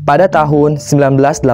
Pada tahun 1982,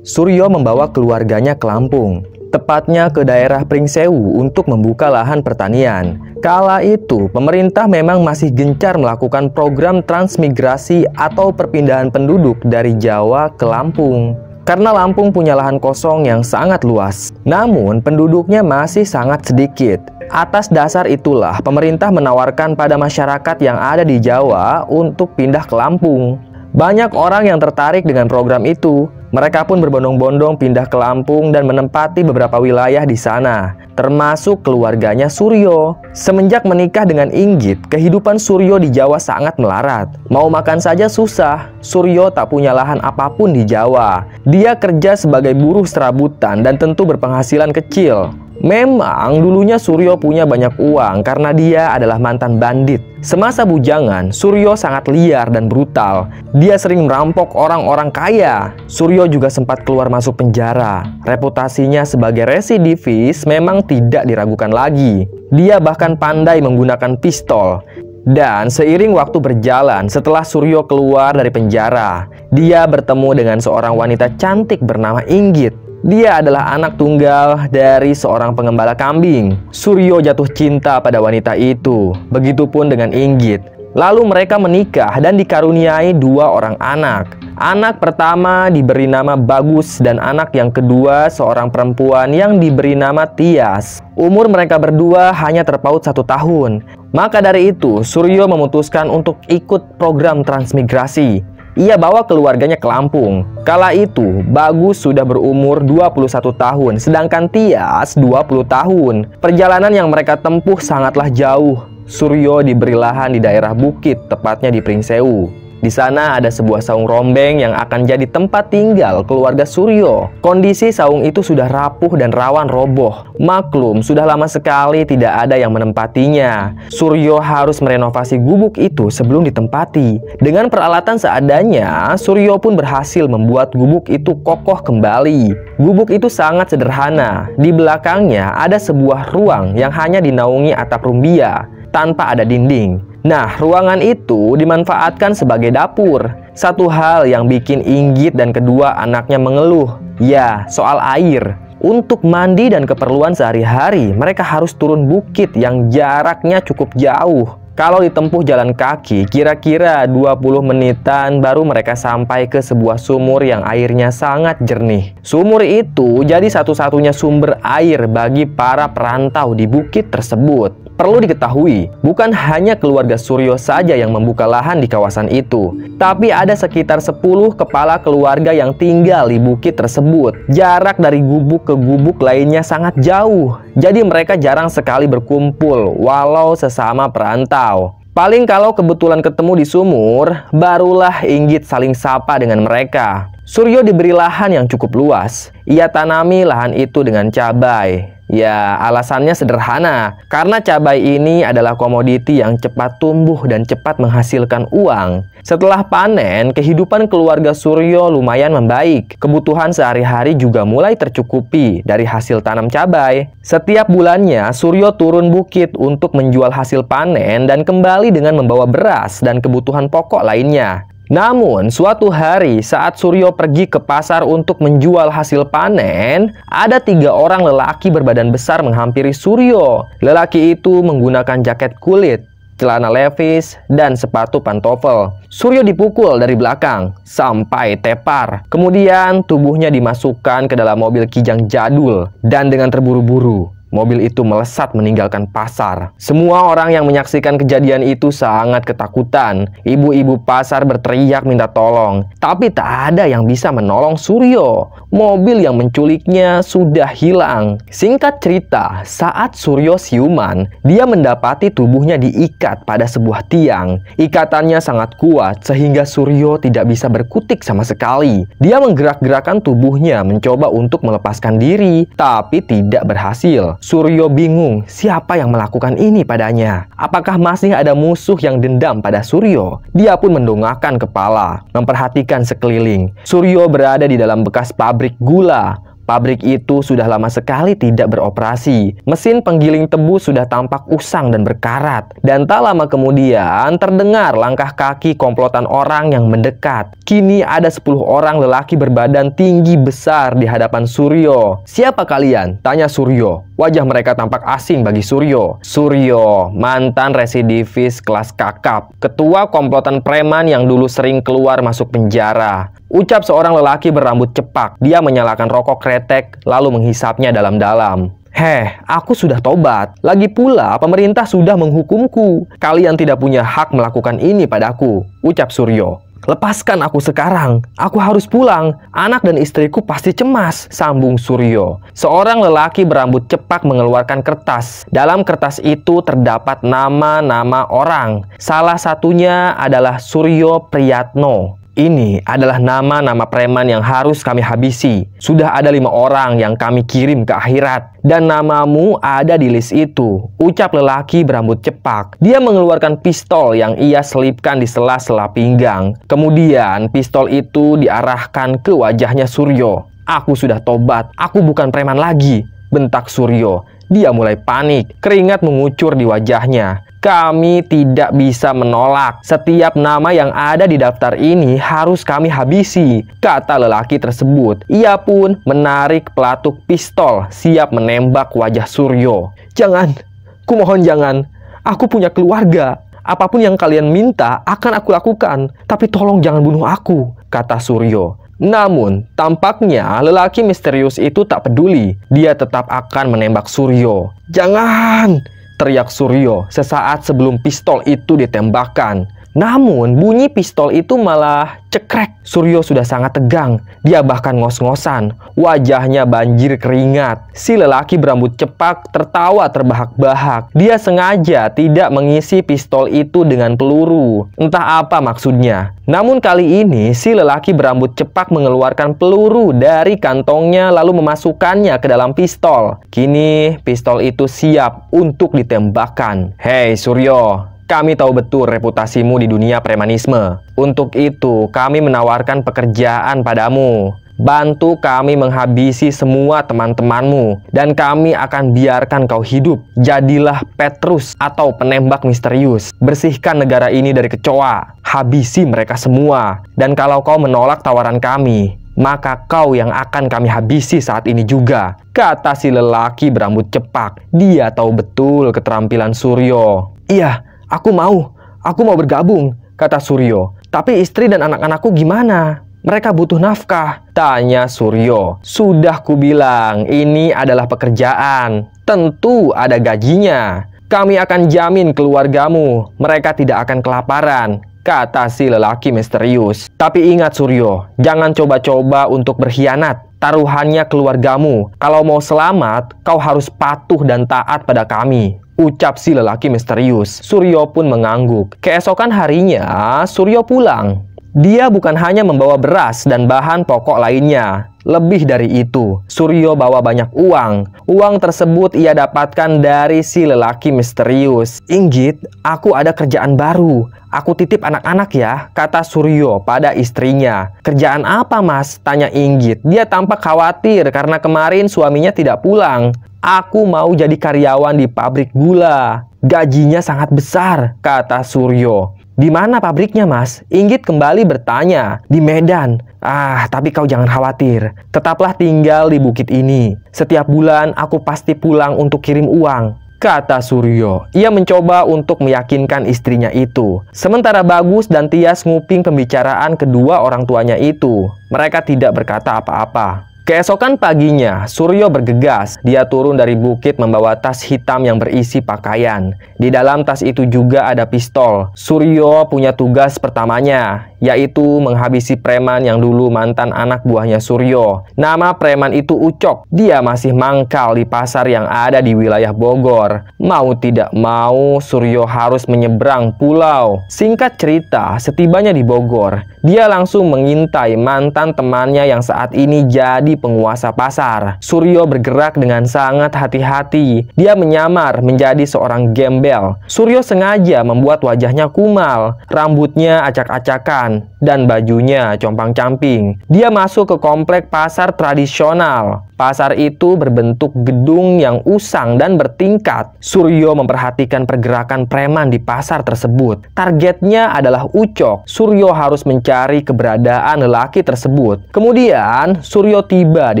Suryo membawa keluarganya ke Lampung, tepatnya ke daerah Pringsewu untuk membuka lahan pertanian. Kala itu, pemerintah memang masih gencar melakukan program transmigrasi atau perpindahan penduduk dari Jawa ke Lampung. Karena Lampung punya lahan kosong yang sangat luas, namun penduduknya masih sangat sedikit. Atas dasar itulah, pemerintah menawarkan pada masyarakat yang ada di Jawa untuk pindah ke Lampung. Banyak orang yang tertarik dengan program itu. Mereka pun berbondong-bondong pindah ke Lampung dan menempati beberapa wilayah di sana, termasuk keluarganya Suryo. Semenjak menikah dengan Inggit, kehidupan Suryo di Jawa sangat melarat. Mau makan saja susah, Suryo tak punya lahan apapun di Jawa. Dia kerja sebagai buruh serabutan dan tentu berpenghasilan kecil. Memang dulunya Suryo punya banyak uang karena dia adalah mantan bandit. Semasa bujangan, Suryo sangat liar dan brutal. Dia sering merampok orang-orang kaya. Suryo juga sempat keluar masuk penjara. Reputasinya sebagai residivis memang tidak diragukan lagi. Dia bahkan pandai menggunakan pistol. Dan seiring waktu berjalan setelah Suryo keluar dari penjara, dia bertemu dengan seorang wanita cantik bernama Inggit. Dia adalah anak tunggal dari seorang pengembala kambing. Suryo jatuh cinta pada wanita itu, begitupun dengan Inggit. Lalu mereka menikah dan dikaruniai dua orang anak. Anak pertama diberi nama Bagus dan anak yang kedua seorang perempuan yang diberi nama Tias. Umur mereka berdua hanya terpaut satu tahun. Maka dari itu, Suryo memutuskan untuk ikut program transmigrasi ia bawa keluarganya ke Lampung. Kala itu, Bagus sudah berumur 21 tahun, sedangkan Tias 20 tahun. Perjalanan yang mereka tempuh sangatlah jauh. Suryo diberi lahan di daerah bukit, tepatnya di Pringsewu. Di sana ada sebuah saung rombeng yang akan jadi tempat tinggal keluarga Suryo. Kondisi saung itu sudah rapuh dan rawan roboh. Maklum, sudah lama sekali tidak ada yang menempatinya. Suryo harus merenovasi gubuk itu sebelum ditempati. Dengan peralatan seadanya, Suryo pun berhasil membuat gubuk itu kokoh kembali. Gubuk itu sangat sederhana. Di belakangnya ada sebuah ruang yang hanya dinaungi atap rumbia tanpa ada dinding. Nah, ruangan itu dimanfaatkan sebagai dapur. Satu hal yang bikin Inggit dan kedua anaknya mengeluh, ya soal air. Untuk mandi dan keperluan sehari-hari, mereka harus turun bukit yang jaraknya cukup jauh. Kalau ditempuh jalan kaki, kira-kira 20 menitan baru mereka sampai ke sebuah sumur yang airnya sangat jernih. Sumur itu jadi satu-satunya sumber air bagi para perantau di bukit tersebut. Perlu diketahui, bukan hanya keluarga Suryo saja yang membuka lahan di kawasan itu, tapi ada sekitar 10 kepala keluarga yang tinggal di bukit tersebut. Jarak dari gubuk ke gubuk lainnya sangat jauh, jadi mereka jarang sekali berkumpul walau sesama perantau. Paling kalau kebetulan ketemu di sumur, barulah Inggit saling sapa dengan mereka. Suryo diberi lahan yang cukup luas. Ia tanami lahan itu dengan cabai. Ya, alasannya sederhana. Karena cabai ini adalah komoditi yang cepat tumbuh dan cepat menghasilkan uang. Setelah panen, kehidupan keluarga Suryo lumayan membaik. Kebutuhan sehari-hari juga mulai tercukupi dari hasil tanam cabai. Setiap bulannya, Suryo turun bukit untuk menjual hasil panen dan kembali dengan membawa beras dan kebutuhan pokok lainnya. Namun, suatu hari saat Suryo pergi ke pasar untuk menjual hasil panen, ada tiga orang lelaki berbadan besar menghampiri Suryo. Lelaki itu menggunakan jaket kulit, celana levis, dan sepatu pantofel. Suryo dipukul dari belakang sampai tepar. Kemudian tubuhnya dimasukkan ke dalam mobil kijang jadul dan dengan terburu-buru Mobil itu melesat meninggalkan pasar. Semua orang yang menyaksikan kejadian itu sangat ketakutan. Ibu-ibu pasar berteriak minta tolong, tapi tak ada yang bisa menolong Suryo. Mobil yang menculiknya sudah hilang. Singkat cerita, saat Suryo siuman, dia mendapati tubuhnya diikat pada sebuah tiang. Ikatannya sangat kuat sehingga Suryo tidak bisa berkutik sama sekali. Dia menggerak-gerakkan tubuhnya mencoba untuk melepaskan diri, tapi tidak berhasil. Suryo bingung siapa yang melakukan ini padanya. Apakah masih ada musuh yang dendam pada Suryo? Dia pun mendongakkan kepala, memperhatikan sekeliling. Suryo berada di dalam bekas pabrik gula Pabrik itu sudah lama sekali tidak beroperasi. Mesin penggiling tebu sudah tampak usang dan berkarat. Dan tak lama kemudian terdengar langkah kaki komplotan orang yang mendekat. Kini ada 10 orang lelaki berbadan tinggi besar di hadapan Suryo. Siapa kalian? Tanya Suryo. Wajah mereka tampak asing bagi Suryo. Suryo, mantan residivis kelas kakap. Ketua komplotan preman yang dulu sering keluar masuk penjara. Ucap seorang lelaki berambut cepak. Dia menyalakan rokok kreatif ketek, lalu menghisapnya dalam-dalam. Heh, aku sudah tobat. Lagi pula, pemerintah sudah menghukumku. Kalian tidak punya hak melakukan ini padaku, ucap Suryo. Lepaskan aku sekarang, aku harus pulang. Anak dan istriku pasti cemas, sambung Suryo. Seorang lelaki berambut cepak mengeluarkan kertas. Dalam kertas itu terdapat nama-nama orang. Salah satunya adalah Suryo Priyatno. Ini adalah nama-nama preman yang harus kami habisi. Sudah ada lima orang yang kami kirim ke akhirat. Dan namamu ada di list itu. Ucap lelaki berambut cepak. Dia mengeluarkan pistol yang ia selipkan di sela-sela pinggang. Kemudian pistol itu diarahkan ke wajahnya Suryo. Aku sudah tobat. Aku bukan preman lagi. Bentak Suryo. Dia mulai panik, keringat mengucur di wajahnya kami tidak bisa menolak. Setiap nama yang ada di daftar ini harus kami habisi, kata lelaki tersebut. Ia pun menarik pelatuk pistol, siap menembak wajah Suryo. Jangan, kumohon jangan, aku punya keluarga. Apapun yang kalian minta akan aku lakukan, tapi tolong jangan bunuh aku, kata Suryo. Namun, tampaknya lelaki misterius itu tak peduli. Dia tetap akan menembak Suryo. Jangan! teriak Suryo sesaat sebelum pistol itu ditembakkan. Namun, bunyi pistol itu malah cekrek. Suryo sudah sangat tegang. Dia bahkan ngos-ngosan. Wajahnya banjir keringat. Si lelaki berambut cepak tertawa terbahak-bahak. Dia sengaja tidak mengisi pistol itu dengan peluru. Entah apa maksudnya. Namun kali ini, si lelaki berambut cepak mengeluarkan peluru dari kantongnya lalu memasukkannya ke dalam pistol. Kini, pistol itu siap untuk ditembakkan. Hei Suryo, kami tahu betul reputasimu di dunia premanisme. Untuk itu, kami menawarkan pekerjaan padamu. Bantu kami menghabisi semua teman-temanmu, dan kami akan biarkan kau hidup. Jadilah Petrus atau penembak misterius. Bersihkan negara ini dari kecoa, habisi mereka semua. Dan kalau kau menolak tawaran kami, maka kau yang akan kami habisi saat ini juga. Kata si lelaki berambut cepak. Dia tahu betul keterampilan Suryo. Iya, Aku mau, aku mau bergabung, kata Suryo. Tapi istri dan anak-anakku gimana? Mereka butuh nafkah, tanya Suryo. Sudah kubilang, ini adalah pekerjaan. Tentu ada gajinya. Kami akan jamin keluargamu, mereka tidak akan kelaparan, kata si lelaki misterius. Tapi ingat Suryo, jangan coba-coba untuk berkhianat. Taruhannya keluargamu. Kalau mau selamat, kau harus patuh dan taat pada kami ucap si lelaki misterius. Suryo pun mengangguk. Keesokan harinya, Suryo pulang. Dia bukan hanya membawa beras dan bahan pokok lainnya, lebih dari itu, Suryo bawa banyak uang. Uang tersebut ia dapatkan dari si lelaki misterius. Inggit, aku ada kerjaan baru. Aku titip anak-anak ya, kata Suryo pada istrinya. Kerjaan apa mas? Tanya Inggit. Dia tampak khawatir karena kemarin suaminya tidak pulang. Aku mau jadi karyawan di pabrik gula. Gajinya sangat besar, kata Suryo. Di mana pabriknya, Mas? Inggit kembali bertanya. Di Medan. Ah, tapi kau jangan khawatir. Tetaplah tinggal di bukit ini. Setiap bulan aku pasti pulang untuk kirim uang. Kata Suryo, ia mencoba untuk meyakinkan istrinya itu. Sementara Bagus dan Tias nguping pembicaraan kedua orang tuanya itu. Mereka tidak berkata apa-apa. Keesokan paginya, Suryo bergegas. Dia turun dari bukit membawa tas hitam yang berisi pakaian. Di dalam tas itu juga ada pistol. Suryo punya tugas pertamanya, yaitu menghabisi preman yang dulu mantan anak buahnya Suryo. Nama preman itu Ucok. Dia masih mangkal di pasar yang ada di wilayah Bogor. Mau tidak mau, Suryo harus menyeberang pulau. Singkat cerita, setibanya di Bogor, dia langsung mengintai mantan temannya yang saat ini jadi penguasa pasar. Suryo bergerak dengan sangat hati-hati. Dia menyamar menjadi seorang gembel. Suryo sengaja membuat wajahnya kumal, rambutnya acak-acakan pakaian dan bajunya compang-camping. Dia masuk ke komplek pasar tradisional. Pasar itu berbentuk gedung yang usang dan bertingkat. Suryo memperhatikan pergerakan preman di pasar tersebut. Targetnya adalah Ucok. Suryo harus mencari keberadaan lelaki tersebut. Kemudian, Suryo tiba di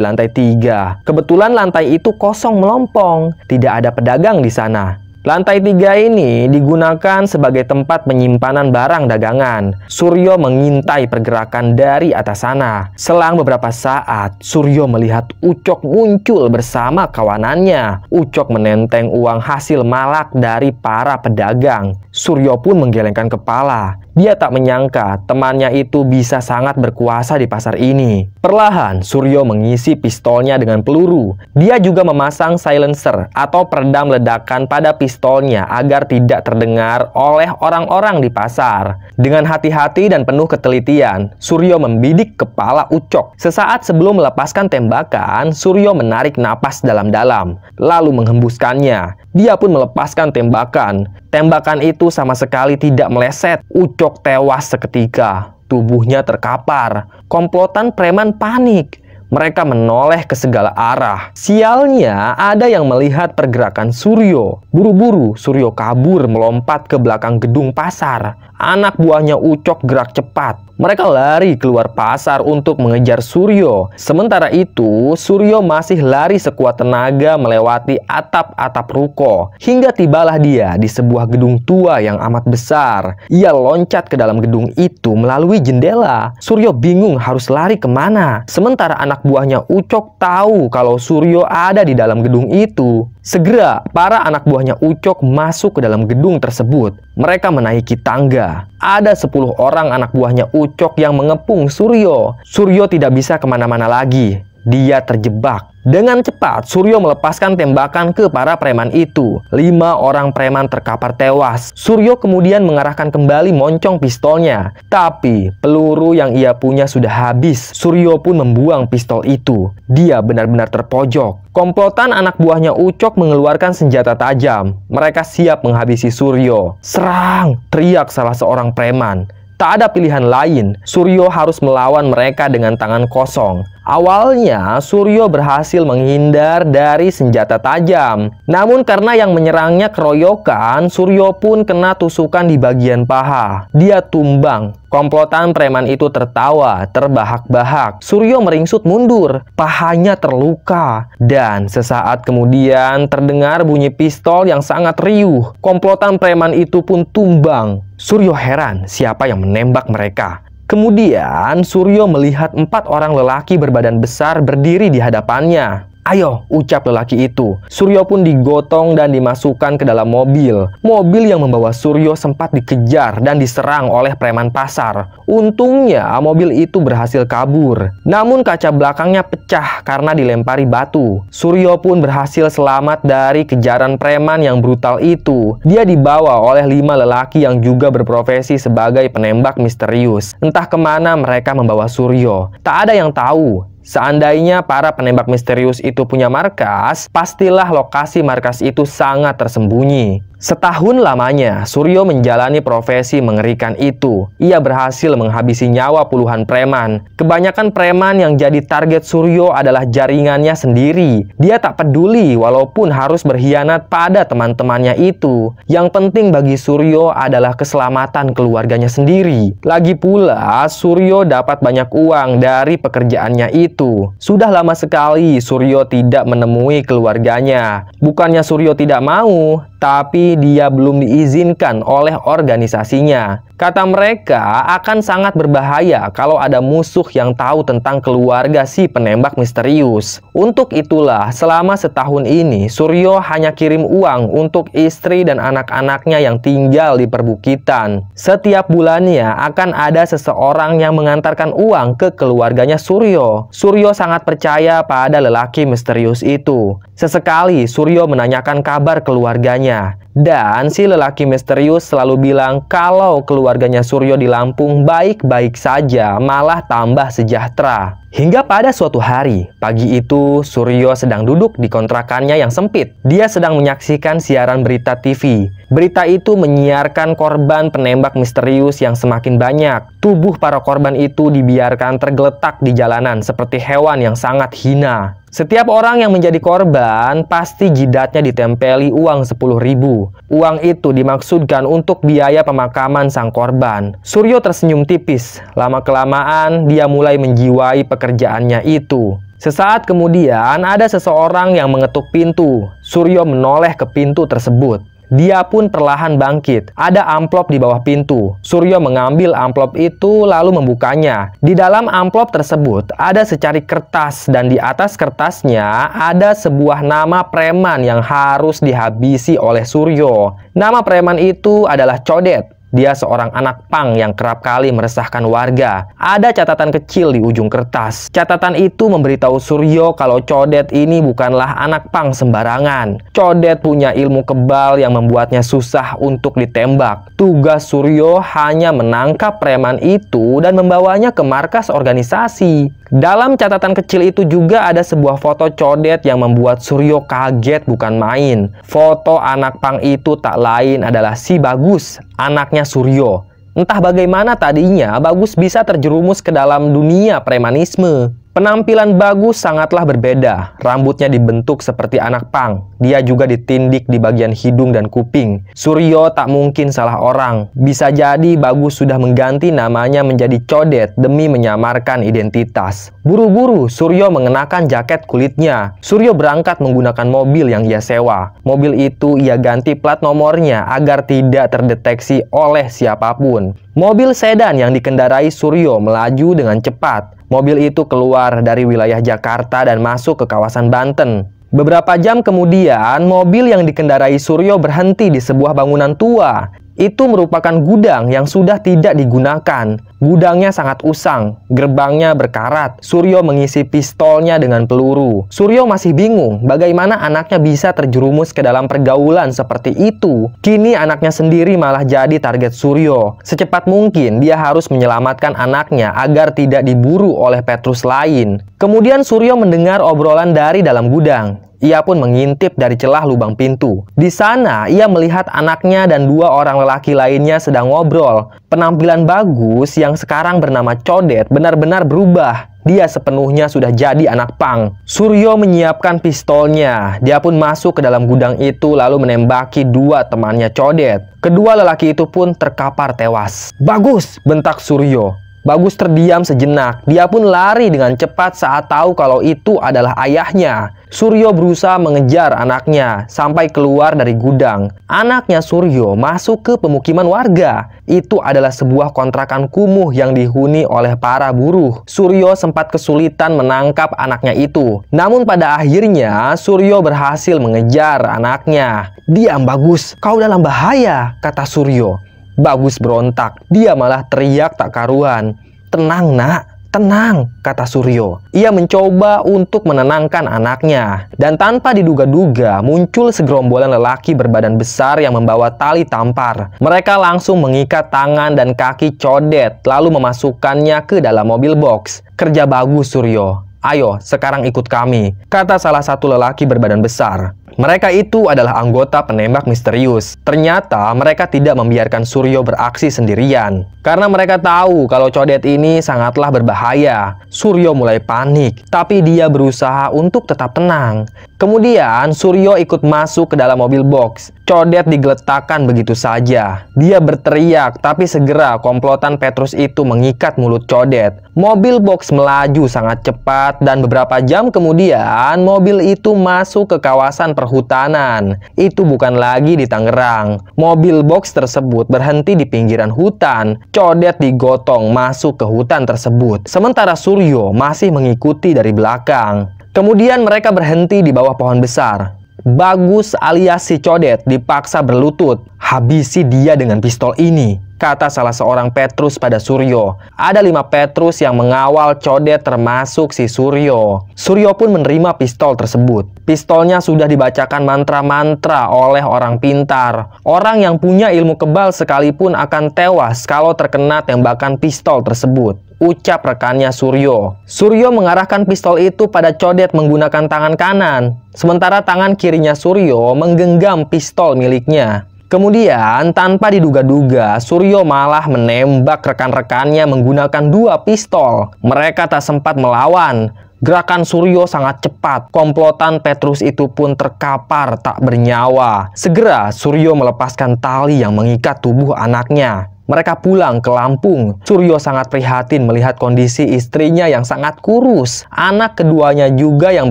lantai tiga. Kebetulan lantai itu kosong melompong. Tidak ada pedagang di sana. Lantai tiga ini digunakan sebagai tempat penyimpanan barang dagangan. Suryo mengintai pergerakan dari atas sana. Selang beberapa saat, Suryo melihat Ucok muncul bersama kawanannya. Ucok menenteng uang hasil malak dari para pedagang. Suryo pun menggelengkan kepala. Dia tak menyangka temannya itu bisa sangat berkuasa di pasar ini. Perlahan, Suryo mengisi pistolnya dengan peluru. Dia juga memasang silencer atau peredam ledakan pada pistol pistolnya agar tidak terdengar oleh orang-orang di pasar. Dengan hati-hati dan penuh ketelitian, Suryo membidik kepala Ucok. Sesaat sebelum melepaskan tembakan, Suryo menarik napas dalam-dalam, lalu menghembuskannya. Dia pun melepaskan tembakan. Tembakan itu sama sekali tidak meleset. Ucok tewas seketika. Tubuhnya terkapar. Komplotan preman panik. Mereka menoleh ke segala arah. Sialnya, ada yang melihat pergerakan Suryo. Buru-buru, Suryo kabur melompat ke belakang gedung pasar. Anak buahnya Ucok gerak cepat. Mereka lari keluar pasar untuk mengejar Suryo. Sementara itu, Suryo masih lari sekuat tenaga melewati atap-atap ruko. Hingga tibalah dia di sebuah gedung tua yang amat besar. Ia loncat ke dalam gedung itu melalui jendela. Suryo bingung harus lari kemana. Sementara anak anak buahnya Ucok tahu kalau Suryo ada di dalam gedung itu. Segera, para anak buahnya Ucok masuk ke dalam gedung tersebut. Mereka menaiki tangga. Ada 10 orang anak buahnya Ucok yang mengepung Suryo. Suryo tidak bisa kemana-mana lagi dia terjebak. Dengan cepat, Suryo melepaskan tembakan ke para preman itu. Lima orang preman terkapar tewas. Suryo kemudian mengarahkan kembali moncong pistolnya. Tapi, peluru yang ia punya sudah habis. Suryo pun membuang pistol itu. Dia benar-benar terpojok. Komplotan anak buahnya Ucok mengeluarkan senjata tajam. Mereka siap menghabisi Suryo. Serang! Teriak salah seorang preman. Tak ada pilihan lain, Suryo harus melawan mereka dengan tangan kosong. Awalnya, Suryo berhasil menghindar dari senjata tajam. Namun karena yang menyerangnya keroyokan, Suryo pun kena tusukan di bagian paha. Dia tumbang. Komplotan preman itu tertawa, terbahak-bahak. Suryo meringsut mundur, pahanya terluka. Dan sesaat kemudian terdengar bunyi pistol yang sangat riuh. Komplotan preman itu pun tumbang. Suryo heran siapa yang menembak mereka. Kemudian Suryo melihat empat orang lelaki berbadan besar berdiri di hadapannya. Ayo, ucap lelaki itu. Suryo pun digotong dan dimasukkan ke dalam mobil. Mobil yang membawa Suryo sempat dikejar dan diserang oleh preman pasar. Untungnya, mobil itu berhasil kabur. Namun kaca belakangnya pecah karena dilempari batu. Suryo pun berhasil selamat dari kejaran preman yang brutal itu. Dia dibawa oleh lima lelaki yang juga berprofesi sebagai penembak misterius. Entah kemana mereka membawa Suryo. Tak ada yang tahu. Seandainya para penembak misterius itu punya markas, pastilah lokasi markas itu sangat tersembunyi. Setahun lamanya, Suryo menjalani profesi mengerikan itu. Ia berhasil menghabisi nyawa puluhan preman. Kebanyakan preman yang jadi target Suryo adalah jaringannya sendiri. Dia tak peduli walaupun harus berkhianat pada teman-temannya itu. Yang penting bagi Suryo adalah keselamatan keluarganya sendiri. Lagi pula, Suryo dapat banyak uang dari pekerjaannya itu itu. Sudah lama sekali Suryo tidak menemui keluarganya. Bukannya Suryo tidak mau, tapi dia belum diizinkan oleh organisasinya. Kata mereka akan sangat berbahaya kalau ada musuh yang tahu tentang keluarga si penembak misterius. Untuk itulah selama setahun ini Suryo hanya kirim uang untuk istri dan anak-anaknya yang tinggal di perbukitan. Setiap bulannya akan ada seseorang yang mengantarkan uang ke keluarganya Suryo. Suryo sangat percaya pada lelaki misterius itu. Sesekali Suryo menanyakan kabar keluarganya. Dan si lelaki misterius selalu bilang kalau keluarganya Suryo di Lampung baik-baik saja, malah tambah sejahtera. Hingga pada suatu hari, pagi itu Suryo sedang duduk di kontrakannya yang sempit. Dia sedang menyaksikan siaran berita TV. Berita itu menyiarkan korban penembak misterius yang semakin banyak. Tubuh para korban itu dibiarkan tergeletak di jalanan seperti seperti hewan yang sangat hina. Setiap orang yang menjadi korban pasti jidatnya ditempeli uang ribu. Uang itu dimaksudkan untuk biaya pemakaman sang korban. Suryo tersenyum tipis. Lama-kelamaan dia mulai menjiwai pekerjaannya itu. Sesaat kemudian ada seseorang yang mengetuk pintu. Suryo menoleh ke pintu tersebut. Dia pun perlahan bangkit. Ada amplop di bawah pintu. Suryo mengambil amplop itu lalu membukanya. Di dalam amplop tersebut ada secari kertas dan di atas kertasnya ada sebuah nama preman yang harus dihabisi oleh Suryo. Nama preman itu adalah Codet. Dia seorang anak pang yang kerap kali meresahkan warga. Ada catatan kecil di ujung kertas. Catatan itu memberitahu Suryo kalau Codet ini bukanlah anak pang sembarangan. Codet punya ilmu kebal yang membuatnya susah untuk ditembak. Tugas Suryo hanya menangkap preman itu dan membawanya ke markas organisasi. Dalam catatan kecil itu juga ada sebuah foto codet yang membuat Suryo kaget bukan main. Foto anak pang itu tak lain adalah si Bagus, anaknya Suryo. Entah bagaimana tadinya, Bagus bisa terjerumus ke dalam dunia premanisme. Penampilan bagus sangatlah berbeda. Rambutnya dibentuk seperti anak pang. Dia juga ditindik di bagian hidung dan kuping. Suryo tak mungkin salah orang. Bisa jadi Bagus sudah mengganti namanya menjadi Codet demi menyamarkan identitas. Buru-buru, Suryo mengenakan jaket kulitnya. Suryo berangkat menggunakan mobil yang ia sewa. Mobil itu ia ganti plat nomornya agar tidak terdeteksi oleh siapapun. Mobil sedan yang dikendarai Suryo melaju dengan cepat. Mobil itu keluar dari wilayah Jakarta dan masuk ke kawasan Banten. Beberapa jam kemudian, mobil yang dikendarai Suryo berhenti di sebuah bangunan tua. Itu merupakan gudang yang sudah tidak digunakan. Gudangnya sangat usang, gerbangnya berkarat. Suryo mengisi pistolnya dengan peluru. Suryo masih bingung bagaimana anaknya bisa terjerumus ke dalam pergaulan seperti itu. Kini anaknya sendiri malah jadi target Suryo. Secepat mungkin dia harus menyelamatkan anaknya agar tidak diburu oleh Petrus lain. Kemudian Suryo mendengar obrolan dari dalam gudang. Ia pun mengintip dari celah lubang pintu. Di sana, ia melihat anaknya dan dua orang lelaki lainnya sedang ngobrol. Penampilan bagus yang sekarang bernama Codet benar-benar berubah dia sepenuhnya sudah jadi anak pang. Suryo menyiapkan pistolnya. Dia pun masuk ke dalam gudang itu lalu menembaki dua temannya codet. Kedua lelaki itu pun terkapar tewas. Bagus, bentak Suryo. Bagus terdiam sejenak. Dia pun lari dengan cepat saat tahu kalau itu adalah ayahnya. Suryo berusaha mengejar anaknya sampai keluar dari gudang. Anaknya Suryo masuk ke pemukiman warga. Itu adalah sebuah kontrakan kumuh yang dihuni oleh para buruh. Suryo sempat kesulitan menangkap anaknya itu. Namun pada akhirnya Suryo berhasil mengejar anaknya. Diam bagus, kau dalam bahaya, kata Suryo. Bagus berontak, dia malah teriak tak karuan. Tenang nak, Tenang, kata Suryo. Ia mencoba untuk menenangkan anaknya. Dan tanpa diduga-duga, muncul segerombolan lelaki berbadan besar yang membawa tali tampar. Mereka langsung mengikat tangan dan kaki codet, lalu memasukkannya ke dalam mobil box. Kerja bagus, Suryo. Ayo, sekarang ikut kami, kata salah satu lelaki berbadan besar. Mereka itu adalah anggota penembak misterius. Ternyata mereka tidak membiarkan Suryo beraksi sendirian. Karena mereka tahu kalau codet ini sangatlah berbahaya. Suryo mulai panik, tapi dia berusaha untuk tetap tenang. Kemudian Suryo ikut masuk ke dalam mobil box. Codet digeletakkan begitu saja. Dia berteriak, tapi segera komplotan Petrus itu mengikat mulut Codet. Mobil box melaju sangat cepat dan beberapa jam kemudian mobil itu masuk ke kawasan per perhutanan. Itu bukan lagi di Tangerang. Mobil box tersebut berhenti di pinggiran hutan, codet digotong masuk ke hutan tersebut. Sementara Suryo masih mengikuti dari belakang. Kemudian mereka berhenti di bawah pohon besar. Bagus alias si codet dipaksa berlutut, habisi dia dengan pistol ini. Kata salah seorang Petrus pada Suryo, ada lima Petrus yang mengawal Codet termasuk si Suryo. Suryo pun menerima pistol tersebut. Pistolnya sudah dibacakan mantra-mantra oleh orang pintar. Orang yang punya ilmu kebal sekalipun akan tewas kalau terkena tembakan pistol tersebut ucap rekannya Suryo. Suryo mengarahkan pistol itu pada Codet menggunakan tangan kanan, sementara tangan kirinya Suryo menggenggam pistol miliknya. Kemudian, tanpa diduga-duga, Suryo malah menembak rekan-rekannya menggunakan dua pistol. Mereka tak sempat melawan. Gerakan Suryo sangat cepat. Komplotan Petrus itu pun terkapar tak bernyawa. Segera, Suryo melepaskan tali yang mengikat tubuh anaknya. Mereka pulang ke Lampung. Suryo sangat prihatin melihat kondisi istrinya yang sangat kurus. Anak keduanya juga yang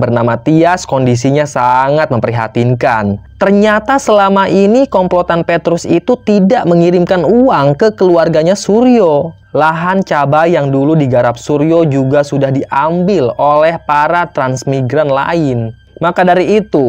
bernama Tias kondisinya sangat memprihatinkan. Ternyata selama ini komplotan Petrus itu tidak mengirimkan uang ke keluarganya Suryo. Lahan cabai yang dulu digarap Suryo juga sudah diambil oleh para transmigran lain. Maka dari itu,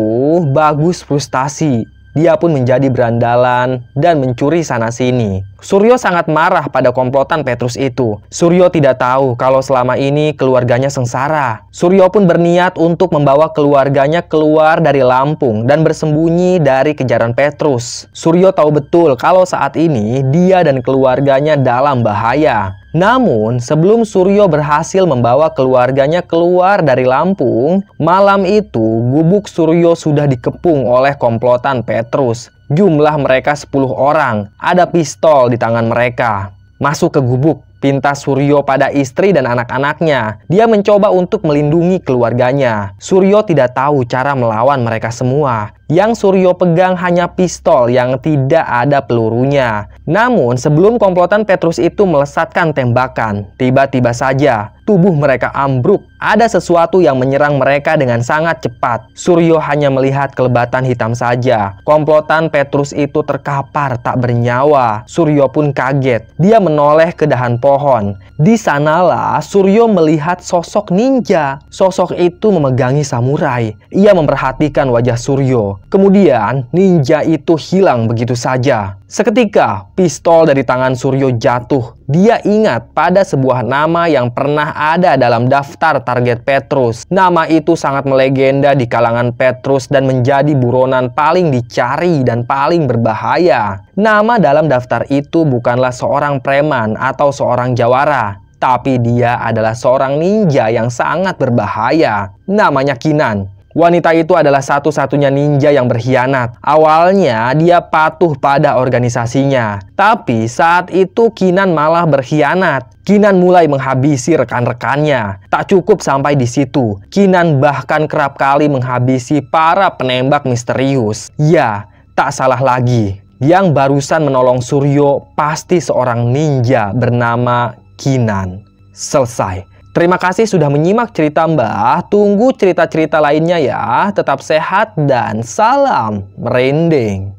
bagus frustasi dia pun menjadi berandalan dan mencuri sana-sini. Suryo sangat marah pada komplotan Petrus itu. Suryo tidak tahu kalau selama ini keluarganya sengsara. Suryo pun berniat untuk membawa keluarganya keluar dari Lampung dan bersembunyi dari kejaran Petrus. Suryo tahu betul kalau saat ini dia dan keluarganya dalam bahaya. Namun, sebelum Suryo berhasil membawa keluarganya keluar dari Lampung, malam itu gubuk Suryo sudah dikepung oleh komplotan Petrus. Jumlah mereka 10 orang, ada pistol di tangan mereka. Masuk ke gubuk, Pinta Suryo pada istri dan anak-anaknya. Dia mencoba untuk melindungi keluarganya. Suryo tidak tahu cara melawan mereka semua. Yang Suryo pegang hanya pistol yang tidak ada pelurunya. Namun sebelum komplotan Petrus itu melesatkan tembakan, tiba-tiba saja tubuh mereka ambruk. Ada sesuatu yang menyerang mereka dengan sangat cepat. Suryo hanya melihat kelebatan hitam saja. Komplotan Petrus itu terkapar tak bernyawa. Suryo pun kaget. Dia menoleh ke dahan pohon. Di sanalah Suryo melihat sosok ninja. Sosok itu memegangi samurai. Ia memperhatikan wajah Suryo. Kemudian ninja itu hilang begitu saja. Seketika pistol dari tangan Suryo jatuh. Dia ingat pada sebuah nama yang pernah ada dalam daftar target Petrus. Nama itu sangat melegenda di kalangan Petrus dan menjadi buronan paling dicari dan paling berbahaya. Nama dalam daftar itu bukanlah seorang preman atau seorang jawara, tapi dia adalah seorang ninja yang sangat berbahaya. Namanya Kinan. Wanita itu adalah satu-satunya ninja yang berkhianat. Awalnya dia patuh pada organisasinya, tapi saat itu Kinan malah berkhianat. Kinan mulai menghabisi rekan-rekannya. Tak cukup sampai di situ, Kinan bahkan kerap kali menghabisi para penembak misterius. Ya, tak salah lagi. Yang barusan menolong Suryo pasti seorang ninja bernama Kinan. Selesai. Terima kasih sudah menyimak cerita Mbah. Tunggu cerita-cerita lainnya ya. Tetap sehat dan salam merinding.